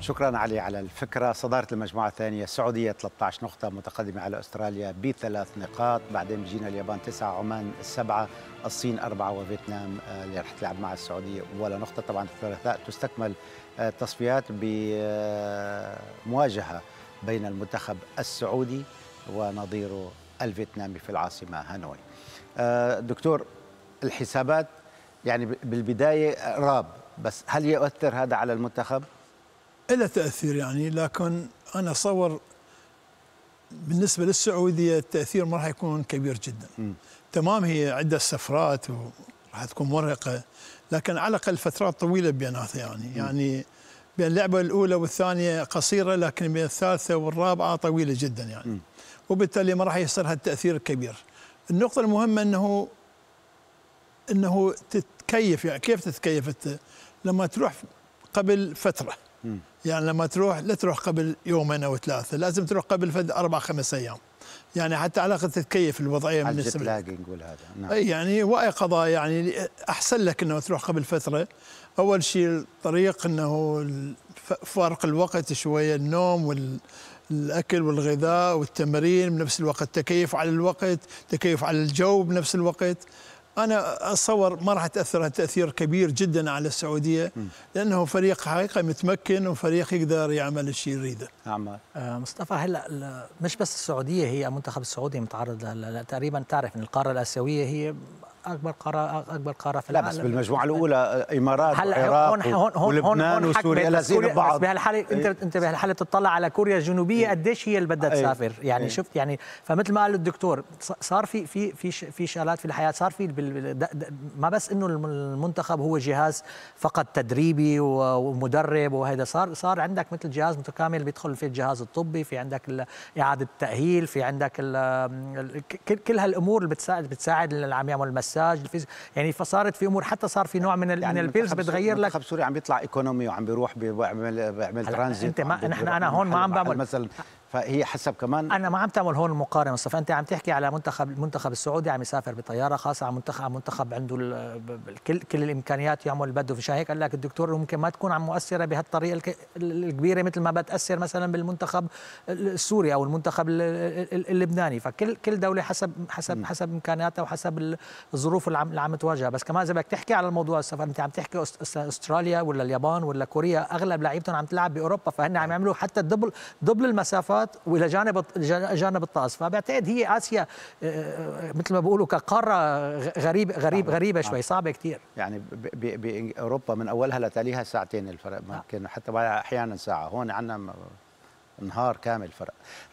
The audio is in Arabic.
شكرا علي على الفكرة صدارة المجموعة الثانية السعودية 13 نقطة متقدمة على أستراليا بثلاث نقاط بعدين جينا اليابان تسعة عمان سبعة الصين أربعة وفيتنام آه، اللي رح تلعب مع السعودية ولا نقطة طبعا الثلاثاء تستكمل التصفيات آه، بمواجهة آه، بين المنتخب السعودي ونظيره الفيتنامي في العاصمة هانوي دكتور الحسابات يعني بالبداية راب بس هل يؤثر هذا على المنتخب؟ إلى تاثير يعني لكن انا اتصور بالنسبه للسعوديه التاثير ما راح يكون كبير جدا م. تمام هي عده سفرات وراح تكون مرهقه لكن على الاقل فترات طويله بيناتها يعني م. يعني بين اللعبه الاولى والثانيه قصيره لكن بين الثالثه والرابعه طويله جدا يعني م. وبالتالي ما راح يصير هالتاثير الكبير النقطه المهمه انه انه تتكيف يعني كيف تتكيف انت لما تروح قبل فتره م. يعني لما تروح لا تروح قبل يومين او ثلاثه لازم تروح قبل فد اربع خمس ايام يعني حتى على الاقل تتكيف الوضعيه من السمن نقول هذا نعم اي يعني واي قضاء يعني احسن لك انه تروح قبل فتره اول شيء الطريق انه فرق الوقت شويه النوم وال الاكل والغذاء والتمرين بنفس الوقت تكيف على الوقت تكيف على الجو بنفس الوقت انا اتصور ما راح تاثر تاثير كبير جدا على السعوديه لانه فريق حقيقه متمكن وفريق يقدر يعمل الشيء يريده. عمال آه، مصطفى هلا مش بس السعوديه هي المنتخب السعودي متعرض تقريبا تعرف ان القاره الاسيويه هي اكبر قاره اكبر قاره في العالم لا بس بالمجموعه الاولى امارات وعراق هون هون هون ولبنان وسوريا لازم بعض بس بهالحاله إيه. انت انت بهالحاله بتطلع على كوريا الجنوبيه إيه. قديش هي اللي إيه. بدها تسافر يعني شفت يعني فمثل ما قال الدكتور صار في في في في شغلات في الحياه صار في ما بس انه المنتخب هو جهاز فقط تدريبي ومدرب وهذا صار صار عندك مثل جهاز متكامل بيدخل في الجهاز الطبي في عندك اعاده التاهيل في عندك كل هالامور اللي بتساعد بتساعد العم يعمل المساج الفيزيو يعني فصارت في امور حتى صار في نوع من ال... يعني من البيلز بتغير لك المنتخب السوري عم بيطلع ايكونومي وعم بيروح بيعمل بيعمل ترانزيت انت ما نحن انا هون ما عم بعمل مثلا فهي حسب كمان انا ما عم تعمل هون مقارنه مصطفى انت عم تحكي على منتخب المنتخب السعودي عم يسافر بطياره خاصه على منتخب على منتخب عنده كل كل الامكانيات يعمل اللي بده فشان هيك قال لك الدكتور ممكن ما تكون عم مؤثره بهالطريقه الكبيره مثل ما بتاثر مثلا بالمنتخب السوري او المنتخب اللبناني فكل كل دوله حسب حسب م. حسب امكانياتها وحسب الظروف اللي عم تواجهها بس كمان اذا بدك تحكي على الموضوع السفر انت عم تحكي استراليا ولا اليابان ولا كوريا اغلب لعيبتهم عم تلعب باوروبا فهن عم نعم. يعملوا حتى دبل دبل المسافات الامارات والى جانب جانب الطاس فبعتقد هي اسيا آه، آه، مثل ما بيقولوا كقاره غريب غريب نعم. غريبه شوي نعم. صعبه كثير يعني باوروبا من اولها لتاليها ساعتين الفرق نعم. ممكن حتى احيانا ساعه هون عندنا نهار كامل فرق